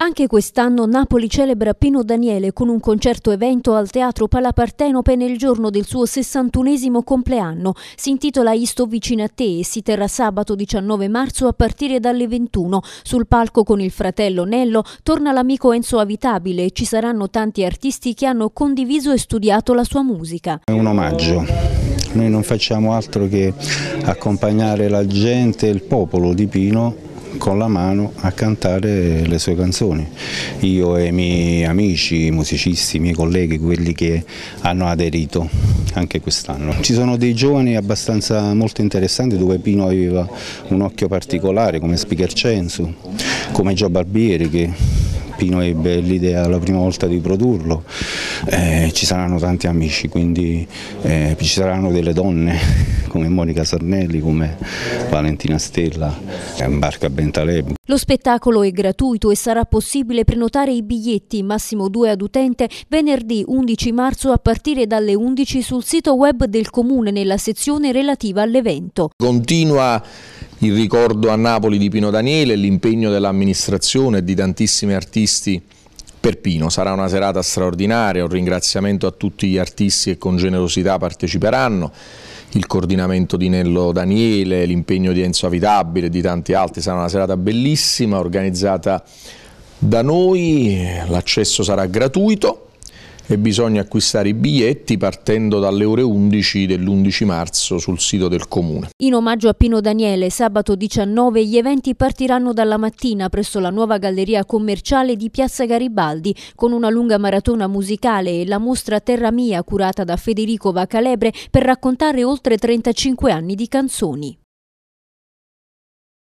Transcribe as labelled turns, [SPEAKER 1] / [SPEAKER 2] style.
[SPEAKER 1] Anche quest'anno Napoli celebra Pino Daniele con un concerto evento al Teatro Palapartenope nel giorno del suo 61 compleanno. Si intitola Isto vicino a te e si terrà sabato 19 marzo a partire dalle 21. Sul palco con il fratello Nello torna l'amico Enzo Avitabile e ci saranno tanti artisti che hanno condiviso e studiato la sua musica. È
[SPEAKER 2] un omaggio noi non facciamo altro che accompagnare la gente, e il popolo di Pino con la mano a cantare le sue canzoni. Io e i miei amici, i musicisti, i miei colleghi, quelli che hanno aderito anche quest'anno. Ci sono dei giovani abbastanza molto interessanti dove Pino aveva un occhio particolare come Speaker Censu, come Gio Barbieri che Pino ebbe l'idea la prima volta di produrlo eh, ci saranno tanti amici, quindi eh, ci saranno delle donne come Monica Sarnelli, come Valentina Stella, eh, Barca Bentaleb.
[SPEAKER 1] Lo spettacolo è gratuito e sarà possibile prenotare i biglietti, massimo due ad utente, venerdì 11 marzo a partire dalle 11 sul sito web del Comune nella sezione relativa all'evento.
[SPEAKER 3] Continua il ricordo a Napoli di Pino Daniele, l'impegno dell'amministrazione e di tantissimi artisti per Pino. Sarà una serata straordinaria, un ringraziamento a tutti gli artisti che con generosità parteciperanno, il coordinamento di Nello Daniele, l'impegno di Enzo Avitabile e di tanti altri. Sarà una serata bellissima organizzata da noi, l'accesso sarà gratuito e bisogna acquistare i biglietti partendo dalle ore 11 dell'11 marzo sul sito del Comune.
[SPEAKER 1] In omaggio a Pino Daniele, sabato 19 gli eventi partiranno dalla mattina presso la nuova galleria commerciale di Piazza Garibaldi con una lunga maratona musicale e la mostra Terra Mia curata da Federico Vacalebre per raccontare oltre 35 anni di canzoni.